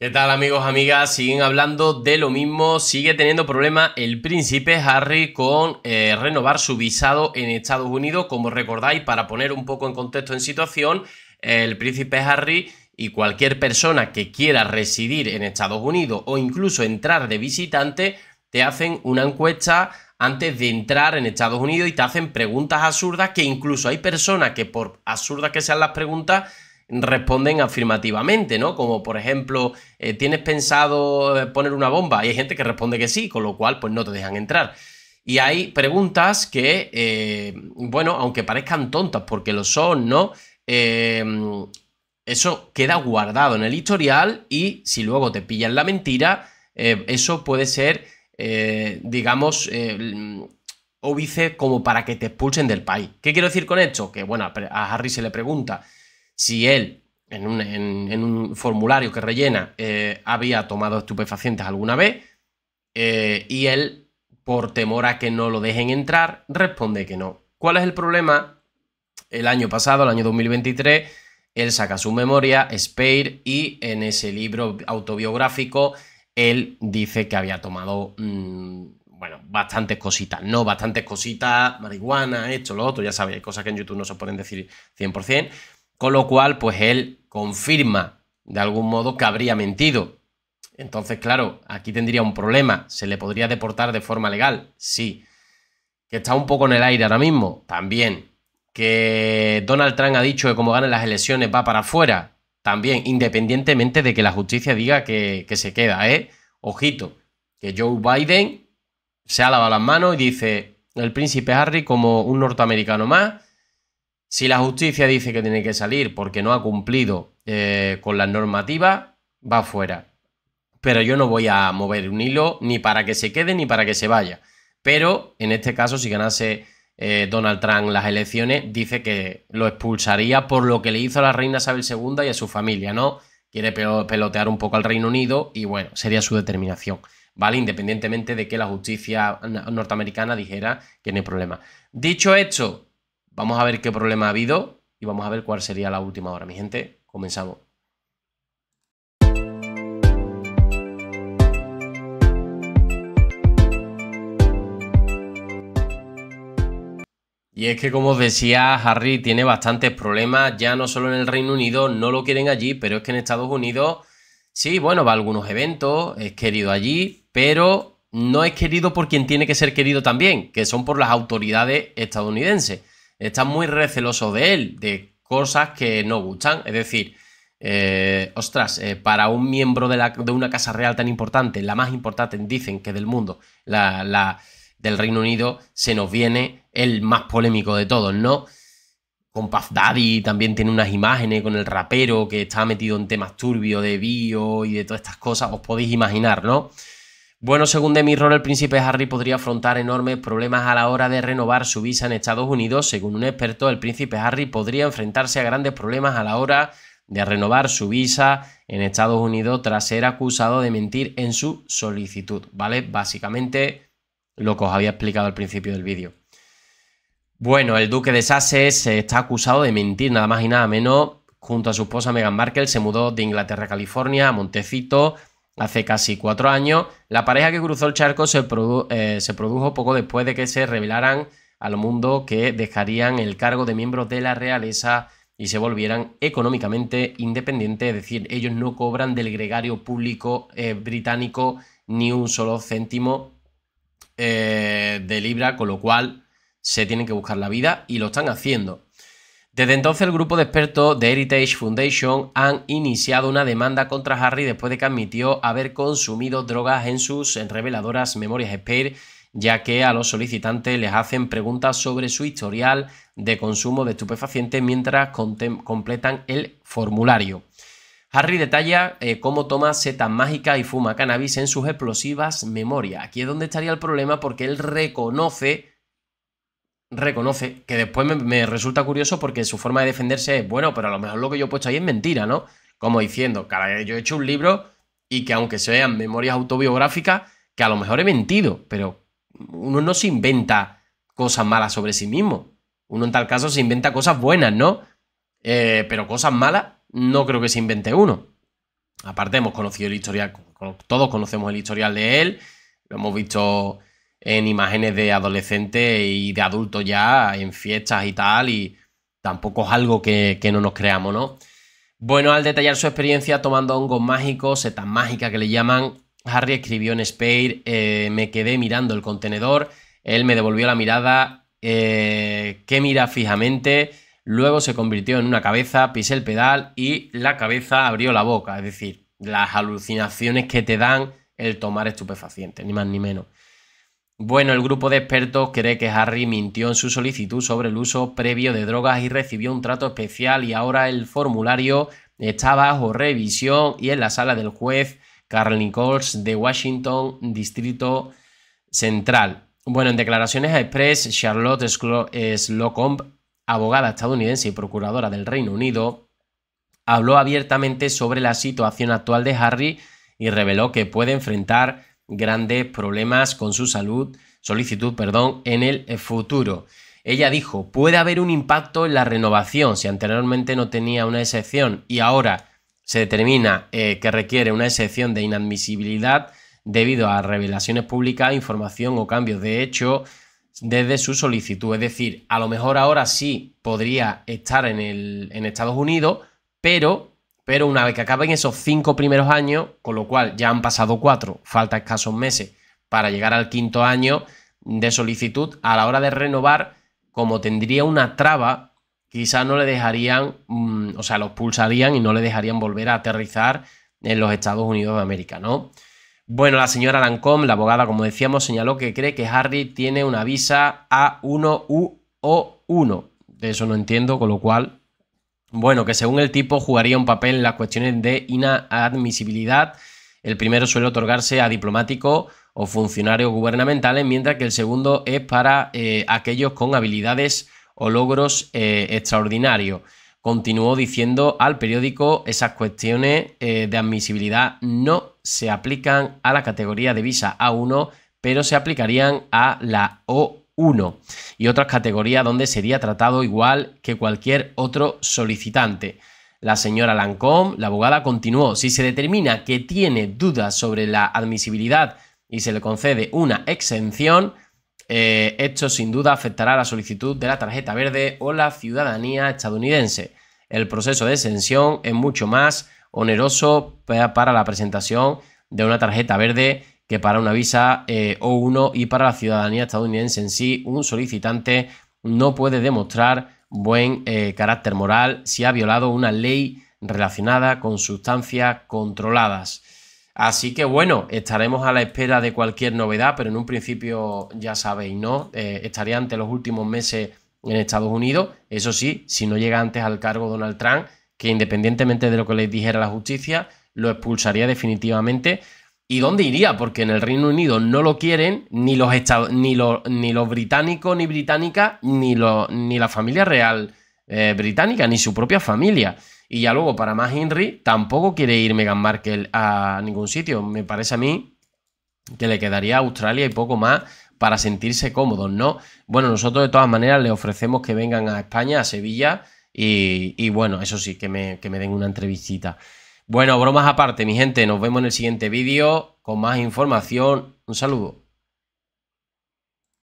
¿Qué tal amigos, amigas? Siguen hablando de lo mismo, sigue teniendo problema el príncipe Harry con eh, renovar su visado en Estados Unidos, como recordáis, para poner un poco en contexto en situación, el príncipe Harry y cualquier persona que quiera residir en Estados Unidos o incluso entrar de visitante, te hacen una encuesta antes de entrar en Estados Unidos y te hacen preguntas absurdas que incluso hay personas que por absurdas que sean las preguntas, responden afirmativamente, ¿no? Como por ejemplo, eh, ¿tienes pensado eh, poner una bomba? hay gente que responde que sí, con lo cual pues no te dejan entrar. Y hay preguntas que, eh, bueno, aunque parezcan tontas porque lo son, ¿no? Em, eso queda guardado en el historial y si luego te pillan la mentira, eso puede ser, digamos, óbice como para que te expulsen del país. ¿Qué quiero decir con esto? Que, bueno, a Harry se le pregunta, si él, en un, formulario que rellena, eh, había tomado estupefacientes alguna vez, eh, y él, por temor a que no lo dejen entrar, responde que no. ¿Cuál es el problema? El año pasado, el año 2023, él saca su memoria, Spare, y en ese libro autobiográfico, él dice que había tomado... Mm, bueno, bastantes cositas, ¿no? Bastantes cositas, marihuana, esto, lo otro, ya sabéis, cosas que en YouTube no se pueden decir 100%, con lo cual, pues él confirma de algún modo que habría mentido. Entonces, claro, aquí tendría un problema. ¿Se le podría deportar de forma legal? Sí. ¿Que está un poco en el aire ahora mismo? También. ¿Que Donald Trump ha dicho que como gane las elecciones va para afuera? También, independientemente de que la justicia diga que, que se queda, ¿eh? Ojito, que Joe Biden se ha lavado las manos y dice, el príncipe Harry como un norteamericano más si la justicia dice que tiene que salir porque no ha cumplido eh, con la normativa, va fuera. Pero yo no voy a mover un hilo ni para que se quede ni para que se vaya. Pero en este caso, si ganase eh, Donald Trump las elecciones, dice que lo expulsaría por lo que le hizo a la reina Isabel II y a su familia, ¿no? Quiere pelotear un poco al Reino Unido y bueno, sería su determinación. ¿vale? Independientemente de que la justicia norteamericana dijera que no hay problema. Dicho esto, Vamos a ver qué problema ha habido y vamos a ver cuál sería la última hora. Mi gente, comenzamos. Y es que como os decía, Harry tiene bastantes problemas, ya no solo en el Reino Unido, no lo quieren allí, pero es que en Estados Unidos, sí, bueno, va a algunos eventos, es querido allí, pero no es querido por quien tiene que ser querido también, que son por las autoridades estadounidenses están muy recelosos de él, de cosas que no gustan. Es decir, eh, ostras, eh, para un miembro de, una casa real tan importante, la más importante, dicen que del mundo, la, del Reino Unido, se nos viene el más polémico de todos, ¿no? Con Paz Daddy también tiene unas imágenes con el rapero que está metido en temas turbios de bio y de todas estas cosas, os podéis imaginar, ¿no? Bueno, según Demi Roll, el príncipe Harry podría afrontar enormes problemas a la hora de renovar su visa en Estados Unidos. Según un experto, el príncipe Harry podría enfrentarse a grandes problemas a la hora de renovar su visa en Estados Unidos tras ser acusado de mentir en su solicitud, ¿vale? Básicamente lo que os había explicado al principio del vídeo. Bueno, el duque de Sussex está acusado de mentir, nada más y nada menos. Junto a su esposa Meghan Markle se mudó de Inglaterra a California, a Montecito, Hace casi cuatro años, la pareja que cruzó el charco eh, se, produjo poco después de que se revelaran al mundo que dejarían el cargo de miembros de la realeza y se volvieran económicamente independientes, es decir, ellos no cobran del gregario público eh, británico ni un solo céntimo eh, de libra, con lo cual se tienen que buscar la vida y lo están haciendo. Desde entonces el grupo de expertos de Heritage Foundation han iniciado una demanda contra Harry después de que admitió haber consumido drogas en sus reveladoras memorias Spare, ya que a los solicitantes les hacen preguntas sobre su historial de consumo de estupefacientes mientras completan el formulario. Harry detalla eh, cómo toma setas mágicas y fuma cannabis en sus explosivas memorias. Aquí es donde estaría el problema porque él reconoce reconoce, que después me, resulta curioso porque su forma de defenderse es, bueno, pero a lo mejor lo que yo he puesto ahí es mentira, ¿no? Como diciendo, cara, yo he hecho un libro y que aunque sean memorias autobiográficas, que a lo mejor he mentido, pero uno no se inventa cosas malas sobre sí mismo. Uno en tal caso se inventa cosas buenas, ¿no? Eh, pero cosas malas no creo que se invente uno. Aparte hemos conocido el historial, todos conocemos el historial de él, lo hemos visto en imágenes de adolescentes y de adultos ya, en fiestas y tal, y tampoco es algo que, no nos creamos, ¿no? Bueno, al detallar su experiencia tomando hongos mágicos, setas mágicas que le llaman, Harry escribió en Spade, eh, me quedé mirando el contenedor, él me devolvió la mirada, eh, que mira fijamente, luego se convirtió en una cabeza, pisé el pedal y la cabeza abrió la boca, es decir, las alucinaciones que te dan el tomar estupefacientes, ni más ni menos. Bueno, el grupo de expertos cree que Harry mintió en su solicitud sobre el uso previo de drogas y recibió un trato especial y ahora el formulario está bajo revisión y en la sala del juez Carl Nichols de Washington, Distrito Central. Bueno, en declaraciones a Express, Charlotte eh, Slocomb, abogada estadounidense y procuradora del Reino Unido, habló abiertamente sobre la situación actual de Harry y reveló que puede enfrentar grandes problemas con su salud, solicitud, perdón, en el futuro. Ella dijo, puede haber un impacto en la renovación, si anteriormente no tenía una excepción y ahora se determina eh, que requiere una excepción de inadmisibilidad debido a revelaciones públicas, información o cambios de hecho desde su solicitud. Es decir, a lo mejor ahora sí podría estar en, el, en Estados Unidos, pero pero una vez que acaben esos cinco primeros años, con lo cual ya han pasado cuatro, falta escasos meses para llegar al quinto año de solicitud, a la hora de renovar, como tendría una traba, quizás no le dejarían, mm, o sea, los pulsarían y no le dejarían volver a aterrizar en los Estados Unidos de América, ¿no? Bueno, la señora Lancome, la abogada, como decíamos, señaló que cree que Harry tiene una visa A1 u 1 De eso no entiendo, con lo cual bueno, que según el tipo jugaría un papel en las cuestiones de inadmisibilidad. El primero suele otorgarse a diplomáticos o funcionarios gubernamentales, eh, mientras que el segundo es para eh, aquellos con habilidades o logros eh, extraordinarios. Continuó diciendo al periódico esas cuestiones de admisibilidad no se aplican a la categoría de visa A1, pero se aplicarían a la O uno y otras categorías donde sería tratado igual que cualquier otro solicitante. La señora Lancôme, la abogada, continuó, si se determina que tiene dudas sobre la admisibilidad y se le concede una exención, eh, esto sin duda afectará a la solicitud de la tarjeta verde o la ciudadanía estadounidense. El proceso de exención es mucho más oneroso para la presentación de una tarjeta verde que para una visa eh, O1 y para la ciudadanía estadounidense en sí, un solicitante no puede demostrar buen eh, carácter moral si ha violado una ley relacionada con sustancias controladas. Así que bueno, estaremos a la espera de cualquier novedad, pero en un principio ya sabéis, ¿no? Eh, estaría ante los últimos meses en Estados Unidos, eso sí, si no llega antes al cargo Donald Trump, que independientemente de lo que le dijera la justicia, lo expulsaría definitivamente. ¿Y dónde iría? Porque en el Reino Unido no lo quieren ni los, ni los, ni los británicos ni británica ni, ni la familia real eh, británica, ni su propia familia. Y ya luego, para más Henry, tampoco quiere ir Meghan Markle a ningún sitio. Me parece a mí que le quedaría a Australia y poco más para sentirse cómodos, ¿no? Bueno, nosotros de todas maneras le ofrecemos que vengan a España, a Sevilla, y, bueno, eso sí, que me, que me den una entrevistita. Bueno, bromas aparte, mi gente, nos vemos en el siguiente vídeo con más información. Un saludo.